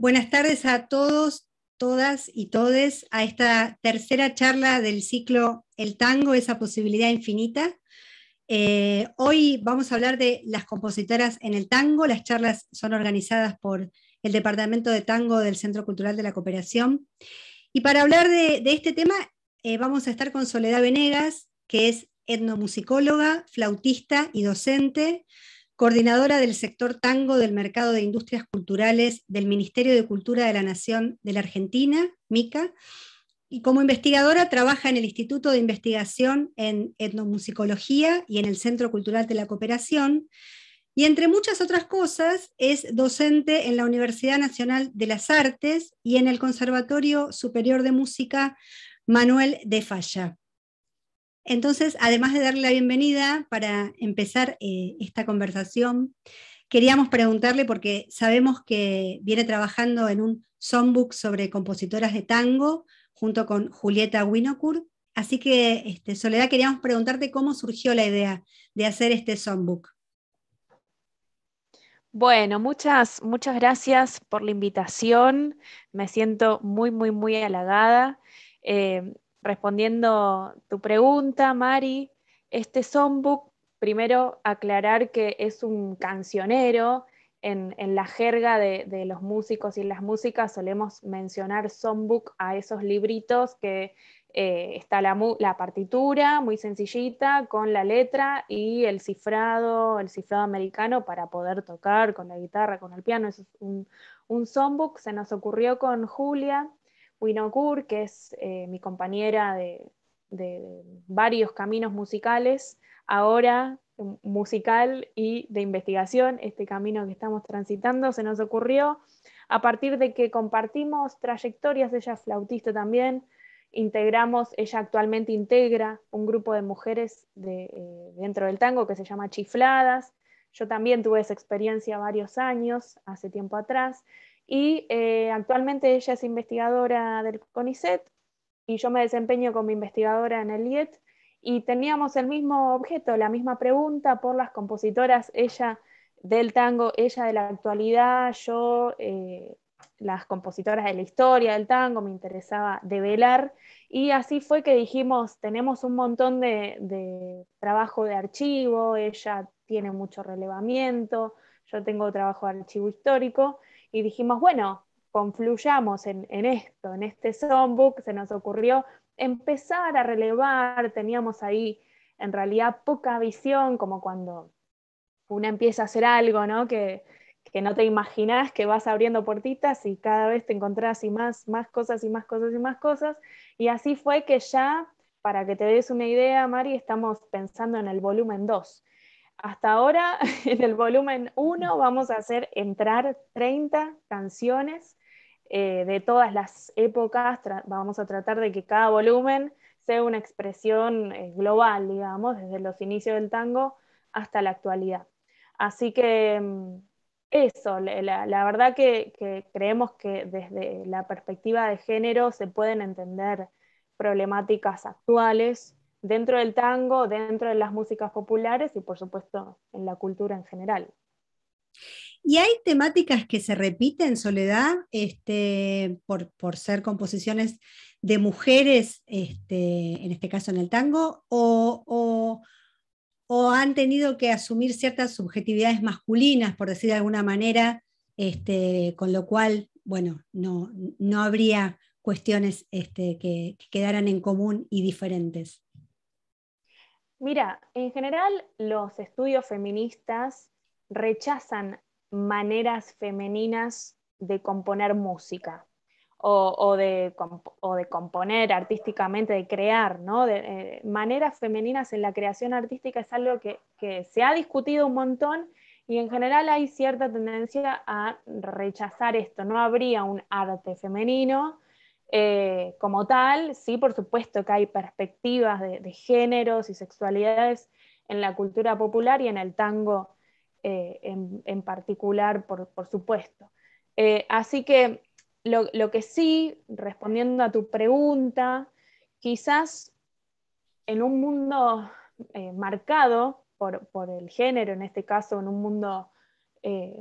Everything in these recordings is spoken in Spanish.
Buenas tardes a todos, todas y todes a esta tercera charla del ciclo El tango, esa posibilidad infinita. Eh, hoy vamos a hablar de las compositoras en el tango. Las charlas son organizadas por el Departamento de Tango del Centro Cultural de la Cooperación. Y para hablar de, este tema eh, vamos a estar con Soledad Venegas, que es etnomusicóloga, flautista y docente coordinadora del sector tango del Mercado de Industrias Culturales del Ministerio de Cultura de la Nación de la Argentina, MICA, y como investigadora trabaja en el Instituto de Investigación en Etnomusicología y en el Centro Cultural de la Cooperación, y entre muchas otras cosas es docente en la Universidad Nacional de las Artes y en el Conservatorio Superior de Música Manuel de Falla. Entonces, además de darle la bienvenida para empezar eh, esta conversación, queríamos preguntarle, porque sabemos que viene trabajando en un songbook sobre compositoras de tango junto con Julieta Winocur. Así que, este, Soledad, queríamos preguntarte cómo surgió la idea de hacer este songbook. Bueno, muchas, muchas gracias por la invitación. Me siento muy, muy, muy halagada. Eh, respondiendo tu pregunta, Mari, este songbook, primero aclarar que es un cancionero. En, la jerga de, los músicos y las músicas solemos mencionar songbook a esos libritos que eh, está la, partitura muy sencillita con la letra y el cifrado, el cifrado americano para poder tocar con la guitarra, con el piano. es un, un songbook, se nos ocurrió con Julia, Winokur, que es eh, mi compañera de, varios caminos musicales, ahora musical y de investigación, este camino que estamos transitando, se nos ocurrió a partir de que compartimos trayectorias, ella es flautista también, integramos, ella actualmente integra un grupo de mujeres eh, dentro del tango que se llama Chifladas, yo también tuve esa experiencia varios años, hace tiempo atrás, y eh, actualmente ella es investigadora del CONICET y yo me desempeño como investigadora en el IET y teníamos el mismo objeto, la misma pregunta por las compositoras, ella del tango, ella de la actualidad, yo eh, las compositoras de la historia del tango, me interesaba develar, y así fue que dijimos, tenemos un montón de, trabajo de archivo, ella tiene mucho relevamiento, yo tengo trabajo de archivo histórico, y dijimos, bueno, confluyamos en, esto, en este songbook, se nos ocurrió empezar a relevar, teníamos ahí en realidad poca visión, como cuando una empieza a hacer algo, ¿no? Que, no te imaginas que vas abriendo puertitas y cada vez te encontrás y más, más cosas y más cosas y más cosas. Y así fue que ya, para que te des una idea, Mari, estamos pensando en el volumen 2, hasta ahora, en el volumen 1, vamos a hacer entrar 30 canciones eh, de todas las épocas. vamos a tratar de que cada volumen sea una expresión eh, global, digamos, desde los inicios del tango hasta la actualidad. Así que mm, eso, la, verdad que, creemos que desde la perspectiva de género se pueden entender problemáticas actuales dentro del tango, dentro de las músicas populares y por supuesto en la cultura en general. ¿Y hay temáticas que se repiten, Soledad, este, por, ser composiciones de mujeres, este, en este caso en el tango, o, han tenido que asumir ciertas subjetividades masculinas, por decir de alguna manera, este, con lo cual, bueno, no, habría cuestiones que quedaran en común y diferentes? Mira, en general los estudios feministas rechazan maneras femeninas de componer música o, de, componer artísticamente, de crear, ¿no? Eh, maneras femeninas en la creación artística es algo que se ha discutido un montón y en general hay cierta tendencia a rechazar esto. No habría un arte femenino, eh, como tal, sí, por supuesto que hay perspectivas de, géneros y sexualidades en la cultura popular y en el tango eh, en, particular, por, supuesto. Eh, así que lo, que sí, respondiendo a tu pregunta, quizás en un mundo marcado por, por, el género, en este caso en un mundo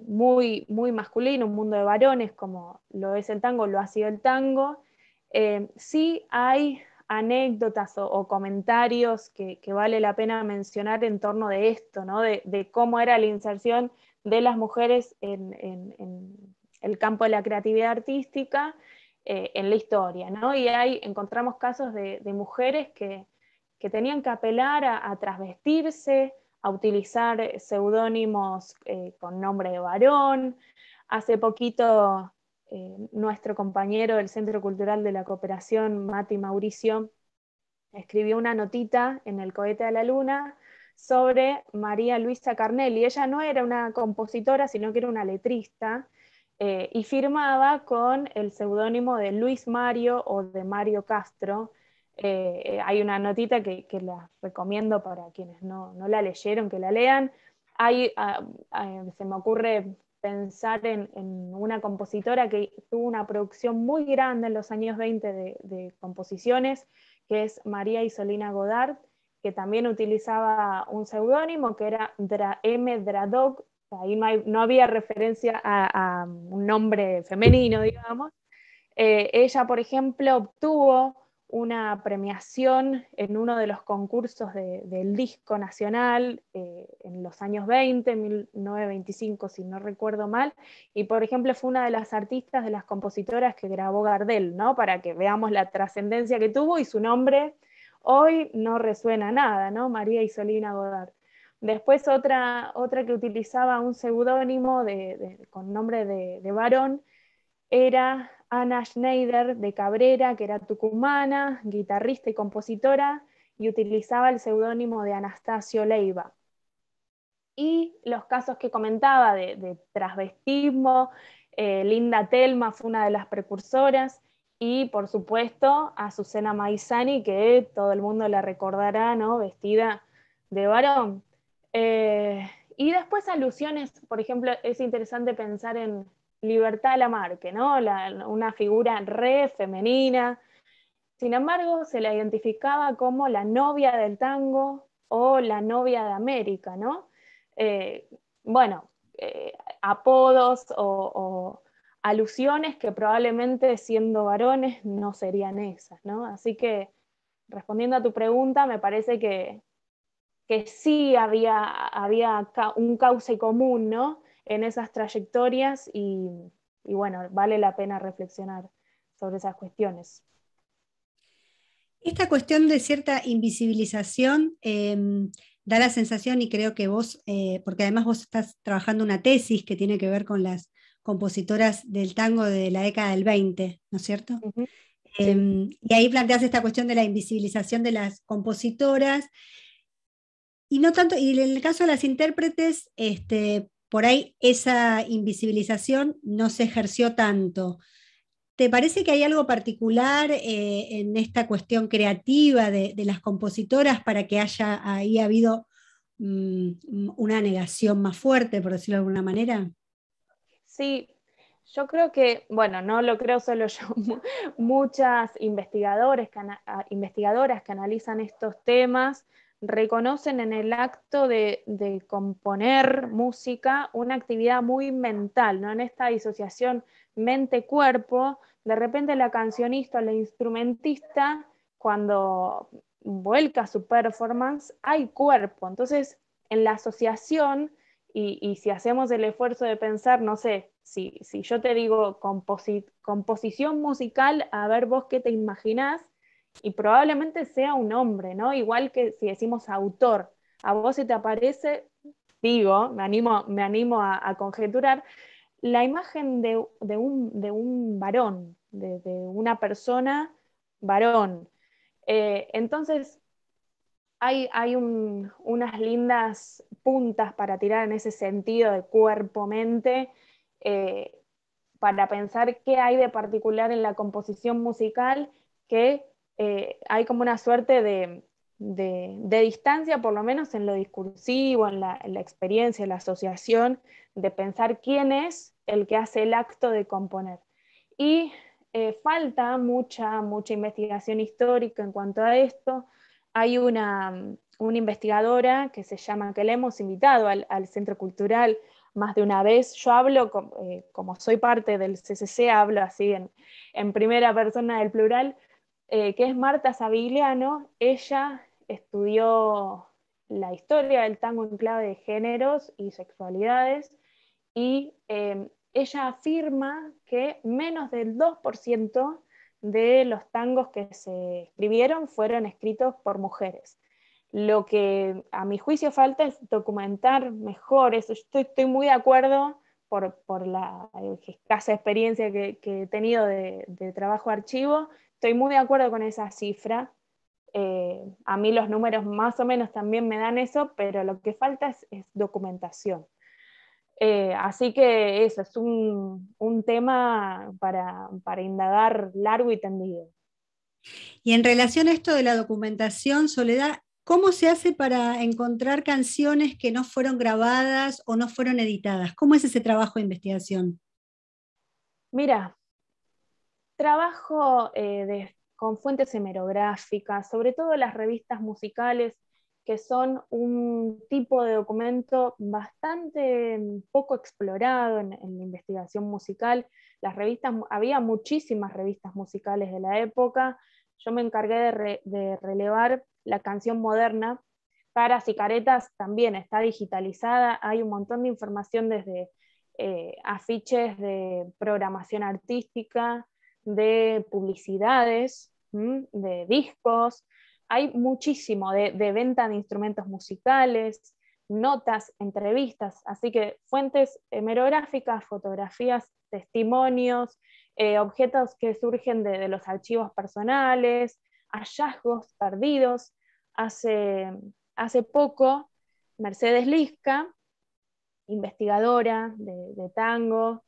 muy, muy masculino, un mundo de varones como lo es el tango, lo ha sido el tango, eh, sí hay anécdotas o, comentarios que, vale la pena mencionar en torno de esto, de, cómo era la inserción de las mujeres en, el campo de la creatividad artística eh, en la historia. ¿no? Y ahí encontramos casos de, mujeres que, tenían que apelar a, trasvestirse, transvestirse, a utilizar seudónimos eh, con nombre de varón. Hace poquito eh, nuestro compañero del Centro Cultural de la Cooperación, Mati Mauricio, escribió una notita en El cohete de la luna sobre María Luisa Carnelli. Ella no era una compositora, sino que era una letrista, eh, y firmaba con el seudónimo de Luis Mario o de Mario Castro. Eh, hay una notita que, la recomiendo para quienes no, la leyeron, que la lean. Ah, ah, se me ocurre pensar en, una compositora que tuvo una producción muy grande en los años 20 de, composiciones, que es María Isolina Godard, que también utilizaba un seudónimo que era Dra M. Dradoc, ahí no, había referencia a, un nombre femenino, digamos. Eh, ella, por ejemplo, obtuvo una premiación en uno de los concursos del disco nacional eh, en los años 20, 1925, si no recuerdo mal, y por ejemplo fue una de las artistas, de las compositoras que grabó Gardel, ¿no? Para que veamos la trascendencia que tuvo y su nombre hoy no resuena nada, ¿no? María Isolina Godard. Después otra, otra que utilizaba un seudónimo con nombre de varón era Ana Schneider de Cabrera, que era tucumana, guitarrista y compositora, y utilizaba el seudónimo de Anastasio Leiva. Y los casos que comentaba de, transvestismo, eh, Linda Telma fue una de las precursoras, y por supuesto a Maizani, que todo el mundo la recordará, ¿no? Vestida de varón. Eh, y después alusiones, por ejemplo, es interesante pensar en, Libertad Marque, ¿no? una figura re femenina. Sin embargo, se la identificaba como la novia del tango o la novia de América, ¿no? Eh, bueno, eh, apodos o, alusiones que probablemente siendo varones no serían esas, ¿no? Así que respondiendo a tu pregunta, me parece que, que sí había, había un cauce común, ¿no? en esas trayectorias y, bueno, vale la pena reflexionar sobre esas cuestiones. Esta cuestión de cierta invisibilización em, da la sensación, y creo que vos, eh, porque además vos estás trabajando una tesis que tiene que ver con las compositoras del tango de la década del 20, ¿no es cierto? Em, y ahí planteas esta cuestión de la invisibilización de las compositoras. Y no tanto, y en el caso de las intérpretes, este, por ahí esa invisibilización no se ejerció tanto. ¿Te parece que hay algo particular eh, en esta cuestión creativa de, las compositoras para que haya ahí habido mm, mm, una negación más fuerte, por decirlo de alguna manera? Sí, yo creo que, bueno, no lo creo solo yo, muchas investigadores, investigadoras que analizan estos temas reconocen en el acto de, componer música una actividad muy mental, ¿no? En esta disociación mente-cuerpo, de repente la cancionista o la instrumentista, cuando vuelca su performance, hay cuerpo. Entonces, en la asociación, y, si hacemos el esfuerzo de pensar, no sé, si, yo te digo composición musical, a ver vos qué te imaginás, y probablemente sea un hombre, ¿no? Igual que si decimos autor, a vos si te aparece, digo, me animo, me animo a, conjeturar, la imagen de, un, de un, varón, de, una persona varón. Eh, entonces, hay, hay unas lindas puntas para tirar en ese sentido de cuerpo-mente, eh, para pensar qué hay de particular en la composición musical que eh, hay como una suerte de, distancia, por lo menos en lo discursivo, en la, experiencia, en la asociación, de pensar quién es el que hace el acto de componer. Y eh, falta mucha, mucha investigación histórica en cuanto a esto. Hay una, investigadora que se llama, que le hemos invitado al, Centro Cultural más de una vez. Yo hablo, eh, como, soy parte del CCC, hablo así en, en primera persona del plural, eh, que es Marta Savigliano. Ella estudió la historia del tango en clave de géneros y sexualidades y em, ella afirma que menos del 2% de los tangos que se escribieron fueron escritos por mujeres. Lo que a mi juicio falta es documentar mejor eso. estoy, muy de acuerdo por, la escasa experiencia que, he tenido de, de trabajo archivo, Estoy muy de acuerdo con esa cifra. Eh, a mí los números más o menos también me dan eso, pero lo que falta es, documentación. Eh, así que eso, es un, tema para, para indagar largo y tendido. Y en relación a esto de la documentación, Soledad, ¿cómo se hace para encontrar canciones que no fueron grabadas o no fueron editadas? ¿Cómo es ese trabajo de investigación? Mira, Trabajo eh, con fuentes hemerográficas, sobre todo las revistas musicales, que son un tipo de documento bastante mm, poco explorado en, la investigación musical. Las revistas, había muchísimas revistas musicales de la época. Yo me encargué de, relevar la canción moderna. Caras y caretas también está digitalizada. Hay un montón de información desde eh, afiches de programación artística, de publicidades, de discos, hay muchísimo de, venta de instrumentos musicales, notas, entrevistas, así que fuentes hemerográficas, fotografías, testimonios, eh, objetos que surgen de, los archivos personales, hallazgos perdidos. Hace, poco, Mercedes Lisca, investigadora de tango,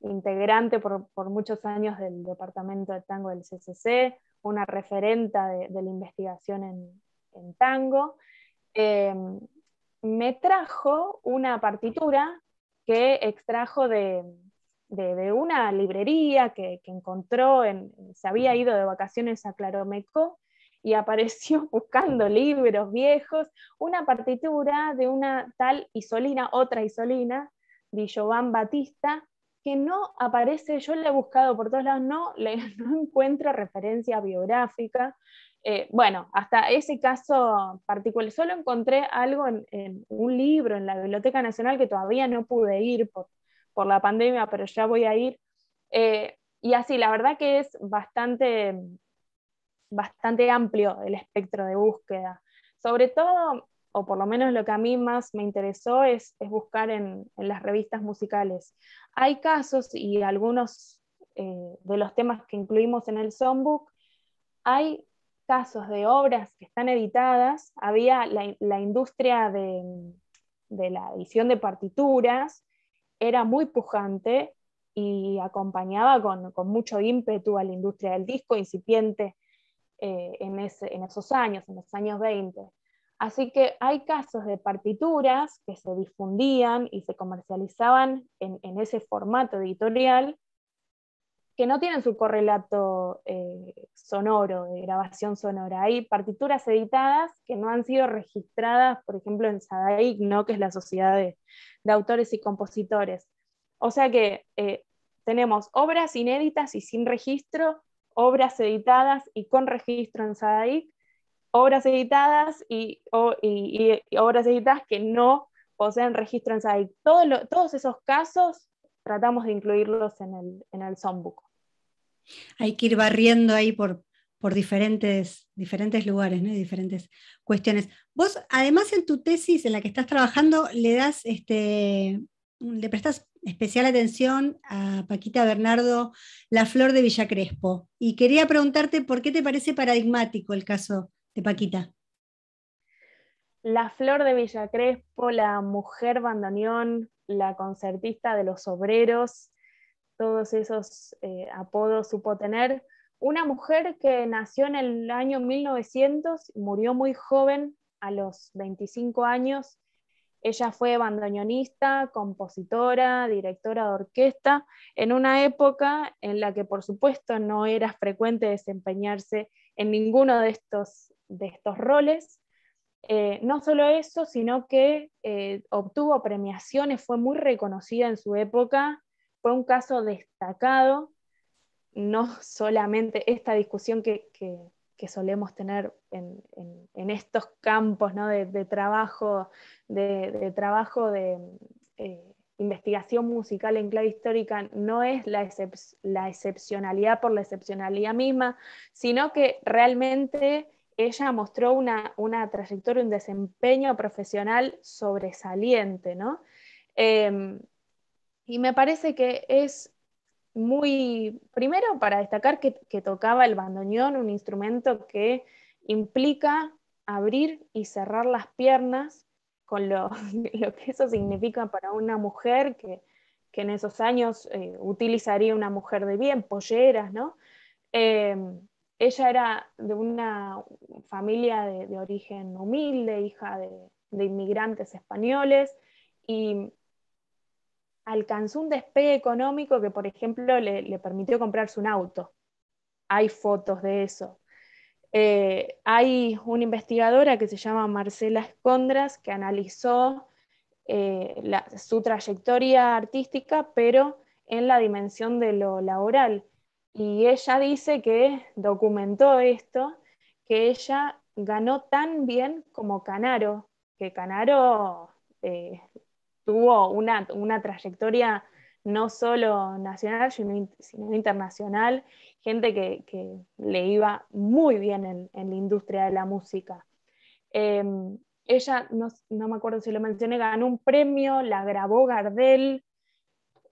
integrante por, muchos años del departamento de tango del CCC, una referenta de, la investigación en, tango, em, me trajo una partitura que extrajo de, una librería que, encontró, en, se había ido de vacaciones a Claromeco y apareció buscando libros viejos, una partitura de una tal Isolina, otra Isolina, di Giovanni Batista, que no aparece, yo le he buscado por todos lados, no, le, no encuentro referencia biográfica. Eh, bueno, hasta ese caso particular, solo encontré algo en, un libro en la Biblioteca Nacional que todavía no pude ir por, por la pandemia, pero ya voy a ir. Eh, y así, la verdad que es bastante, bastante amplio el espectro de búsqueda. Sobre todo o por lo menos lo que a mí más me interesó, es, buscar en, las revistas musicales. Hay casos y algunos eh, de los temas que incluimos en el songbook, hay casos de obras que están editadas, había la, industria de, la edición de partituras, era muy pujante y acompañaba con, mucho ímpetu a la industria del disco incipiente eh, en, en, esos años, en los años 20. Así que hay casos de partituras que se difundían y se comercializaban en, ese formato editorial que no tienen su correlato eh, sonoro, de grabación sonora. Hay partituras editadas que no han sido registradas, por ejemplo, en SADAIC, que es la Sociedad de, Autores y Compositores. O sea que eh, tenemos obras inéditas y sin registro, obras editadas y con registro en SADAIC, obras editadas y, obras editadas que no poseen registro en SAIC. todos esos casos tratamos de incluirlos en el, en Hay que ir barriendo ahí por, por diferentes, diferentes lugares, ¿no? diferentes cuestiones. Vos, además, en tu tesis en la que estás trabajando, le das este, le prestas especial atención a Paquita Bernardo, la flor de Villa Crespo. Y quería preguntarte por qué te parece paradigmático el caso de Paquita. La Flor de Villa Crespo, la Mujer Bandoneón, la concertista de los obreros, todos esos eh, apodos supo tener. Una mujer que nació en el año 1900, murió muy joven, a los 25 años. Ella fue bandoneonista, compositora, directora de orquesta, en una época en la que por supuesto no era frecuente desempeñarse en ninguno de estos de estos roles. Eh, no solo eso, sino que eh, obtuvo premiaciones, fue muy reconocida en su época, fue un caso destacado, no solamente esta discusión que, solemos tener en, estos campos ¿no? de, trabajo, de, trabajo de eh, investigación musical en clave histórica, no es la excepcionalidad por la excepcionalidad misma, sino que realmente ella mostró una, trayectoria, un desempeño profesional sobresaliente, em, y me parece que es muy, primero para destacar que, tocaba el bandoneón, un instrumento que implica abrir y cerrar las piernas, con lo, que eso significa para una mujer que, en esos años eh, utilizaría una mujer de bien, polleras, ¿no? Em, ella era de una familia de, origen humilde, hija de, inmigrantes españoles, y alcanzó un despegue económico que, por ejemplo, le, permitió comprarse un auto. Hay fotos de eso. Eh, hay una investigadora que se llama Marcela Escondras que analizó eh, su trayectoria artística, pero en la dimensión de lo laboral y ella dice que documentó esto, que ella ganó tan bien como Canaro, que Canaro eh, tuvo una, trayectoria no solo nacional, sino, sino internacional, gente que, le iba muy bien en, la industria de la música. Em, ella, no, me acuerdo si lo mencioné, ganó un premio, la grabó Gardel,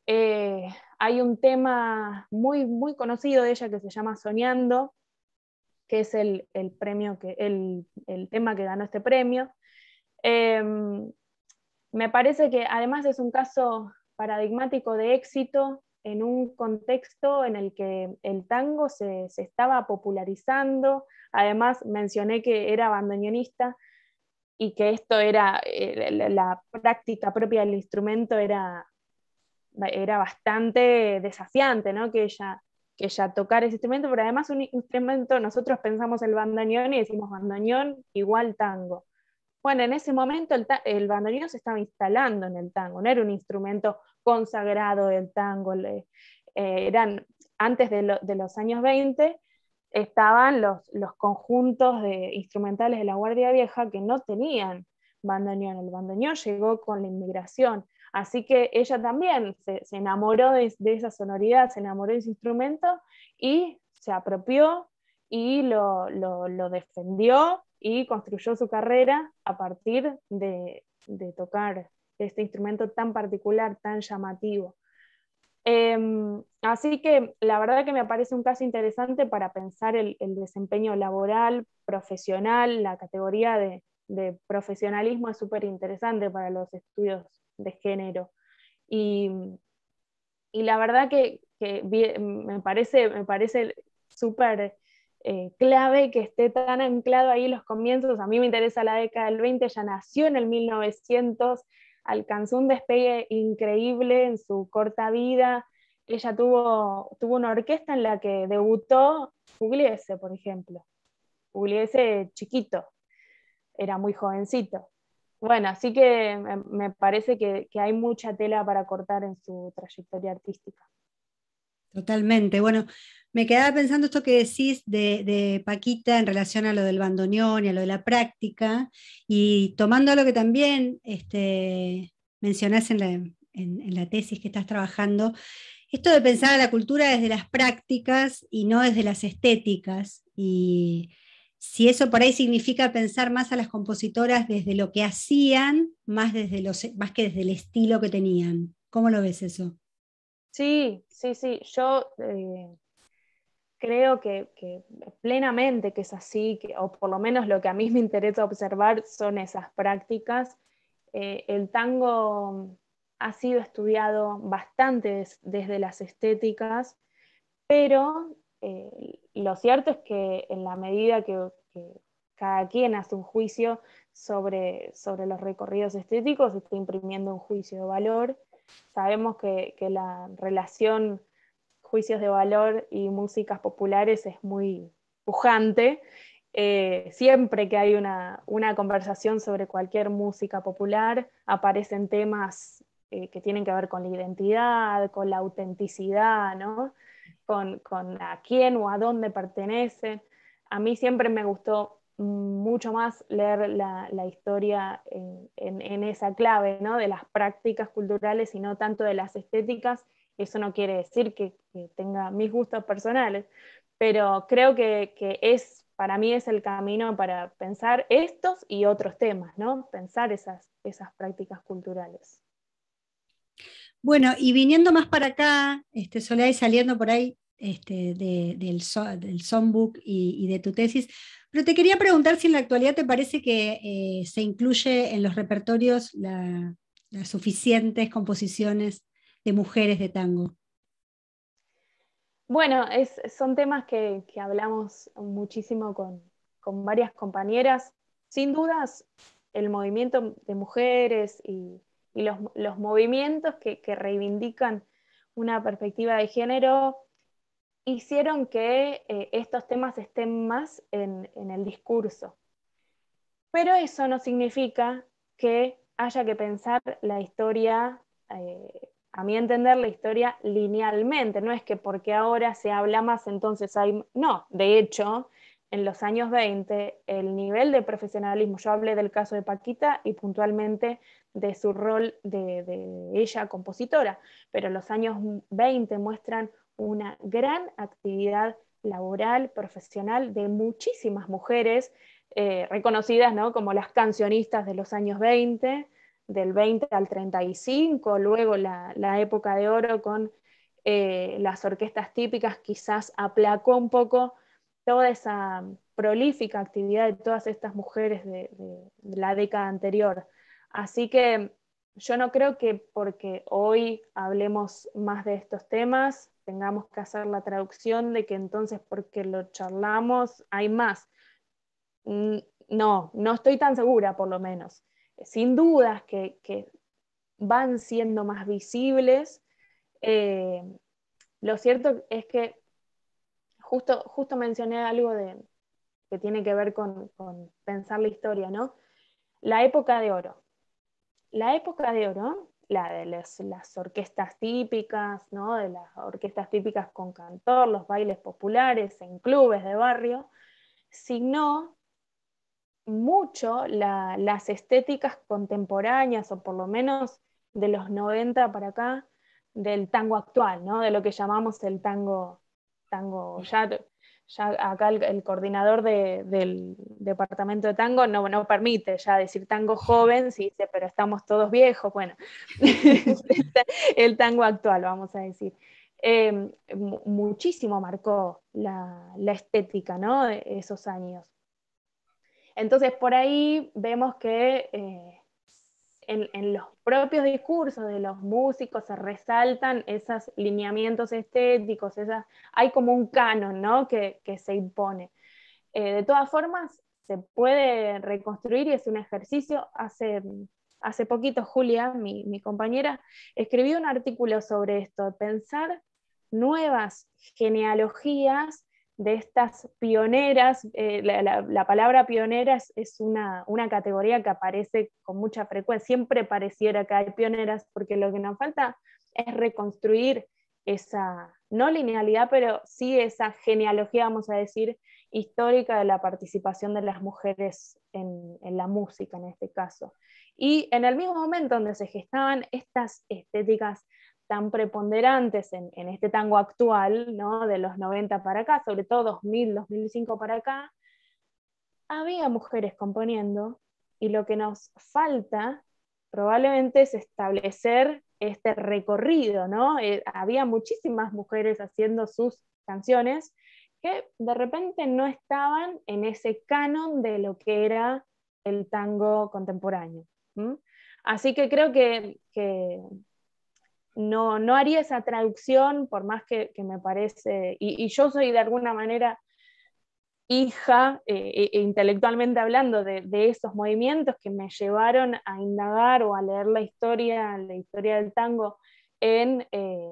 eh, hay un tema muy, muy conocido de ella que se llama Soñando, que es el, premio que, el, tema que ganó este premio. Em, me parece que además es un caso paradigmático de éxito en un contexto en el que el tango se, estaba popularizando. Además, mencioné que era bandoneonista y que esto era eh, la, la práctica propia del instrumento era era bastante desafiante, ¿no? Que ella, que tocara ese instrumento, pero además un instrumento, nosotros pensamos el bandoneón y decimos bandoneón igual tango. Bueno, en ese momento el, bandoneón se estaba instalando en el tango, no era un instrumento consagrado del tango, eh, eran antes de, los años 20 estaban los, los conjuntos de, instrumentales de la Guardia Vieja que no tenían bandoneón. El bandoneón llegó con la inmigración. Así que ella también se, enamoró de, esa sonoridad, se enamoró de ese instrumento y se apropió y lo, defendió y construyó su carrera a partir de, tocar este instrumento tan particular, tan llamativo. Em, así que la verdad que me parece un caso interesante para pensar el, desempeño laboral, profesional, la categoría de, de profesionalismo es súper interesante para los estudios de género. Y, y la verdad que, que, me parece, me parece súper eh, clave que esté tan anclado ahí los comienzos. A mí me interesa la década del 20, ella nació en el 1900, alcanzó un despegue increíble en su corta vida. Ella tuvo, tuvo una orquesta en la que debutó Pugliese, por ejemplo. Pugliese chiquito, era muy jovencito bueno, así que em, em, me parece que, hay mucha tela para cortar en su trayectoria artística. Totalmente. Bueno, me quedaba pensando esto que decís de, Paquita en relación a lo del bandoneón y a lo de la práctica, y tomando lo que también este, mencionás en la, en la tesis que estás trabajando, esto de pensar a la cultura desde las prácticas y no desde las estéticas. Y, si eso por ahí significa pensar más a las compositoras desde lo que hacían, más, desde los, más que desde el estilo que tenían. ¿Cómo lo ves eso? Sí, sí, sí. Yo eh, creo que, plenamente que es así, que, o por lo menos lo que a mí me interesa observar son esas prácticas. Eh, el tango ha sido estudiado bastante desde las estéticas, pero eh, lo cierto es que en la medida que, cada quien hace un juicio sobre, los recorridos estéticos, está imprimiendo un juicio de valor. Sabemos que, la relación juicios de valor y músicas populares es muy pujante. Eh, siempre que hay una, conversación sobre cualquier música popular, aparecen temas eh, que tienen que ver con la identidad, con la autenticidad, ¿no? con, a quién o a dónde pertenece, A mí siempre me gustó mucho más leer la, historia en, esa clave, ¿no? De las prácticas culturales y no tanto de las estéticas. Eso no quiere decir que, tenga mis gustos personales, pero creo que, es, para mí es el camino para pensar estos y otros temas, ¿no? Pensar esas prácticas culturales. Bueno, y viniendo más para acá, este, Soledad, saliendo por ahí este, del, del songbook y, de tu tesis, pero te quería preguntar si en la actualidad te parece que eh, se incluye en los repertorios las suficientes composiciones de mujeres de tango. Bueno, son temas que, hablamos muchísimo con varias compañeras. Sin dudas, el movimiento de mujeres y y los, movimientos que, reivindican una perspectiva de género hicieron que eh, estos temas estén más en, el discurso. Pero eso no significa que haya que pensar la historia, eh, a mi entender, la historia linealmente. No es que porque ahora se habla más, entonces hay... No, de hecho, en los años 20 el nivel de profesionalismo, yo hablé del caso de Paquita y puntualmente de su rol de, ella compositora, pero los años 20 muestran una gran actividad laboral, profesional de muchísimas mujeres eh, reconocidas como las cancionistas de los años 20, del 20 al 35, luego la, época de oro con eh, las orquestas típicas quizás aplacó un poco toda esa mm, prolífica actividad de todas estas mujeres de, la década anterior. Así que mm, yo no creo que porque hoy hablemos más de estos temas, tengamos que hacer la traducción de que entonces porque lo charlamos hay más. Mm, no, no estoy tan segura por lo menos. Sin dudas que, van siendo más visibles. Eh, lo cierto es que justo, mencioné algo que tiene que ver con, pensar la historia, ¿no? La época de oro. La época de oro la de las orquestas típicas, ¿no? de las orquestas típicas con cantor, los bailes populares, en clubes de barrio, signó mucho las estéticas contemporáneas, o por lo menos de los 90 para acá, del tango actual, ¿no? de lo que llamamos el tango tango mm. ya, ya acá el, coordinador del departamento de tango no, permite ya decir tango joven, sí, pero estamos todos viejos, bueno, el tango actual, vamos a decir. Em, muchísimo marcó la, estética, ¿no? De esos años. Entonces, por ahí vemos que eh, en, los propios discursos de los músicos se resaltan esos lineamientos estéticos, esas, hay como un canon ¿no? que, se impone. Eh, de todas formas, se puede reconstruir y es un ejercicio. Hace, poquito Julia, mi, mi compañera, escribió un artículo sobre esto, pensar nuevas genealogías de estas pioneras, eh, la, palabra pioneras es, una, categoría que aparece con mucha frecuencia, siempre pareciera que hay pioneras, porque lo que nos falta es reconstruir esa, no linealidad, pero sí esa genealogía, vamos a decir, histórica de la participación de las mujeres en, en la música en este caso. Y en el mismo momento donde se gestaban estas estéticas tan preponderantes en, este tango actual, ¿no? de los 90 para acá, sobre todo 2000, 2005 para acá, había mujeres componiendo y lo que nos falta probablemente es establecer este recorrido, ¿no? Eh, había muchísimas mujeres haciendo sus canciones que de repente no estaban en ese canon de lo que era el tango contemporáneo. Así que creo que, que, no, no haría esa traducción, por más que, me parece, y, yo soy de alguna manera hija, eh, e, intelectualmente hablando, de, esos movimientos que me llevaron a indagar o a leer la historia, la historia del tango en eh,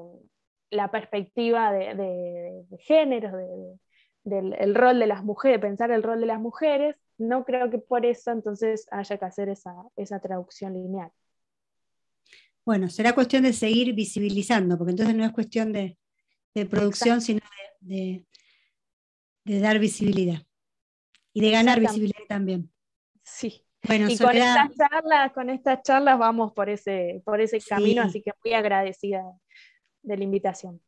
la perspectiva de, género, de del rol de las mujeres, pensar el rol de las mujeres, no creo que por eso entonces haya que hacer esa traducción lineal. Bueno, será cuestión de seguir visibilizando, porque entonces no es cuestión de, producción, sino de, dar visibilidad y de ganar visibilidad también. Sí. Bueno, y con estas charlas, con estas charlas vamos por ese, por ese camino, así que muy agradecida de la invitación.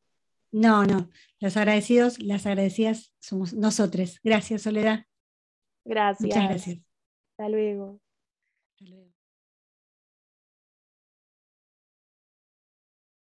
No, no, los agradecidos, las agradecidas somos nosotros. Gracias, Soledad. Gracias. Muchas gracias. Hasta luego.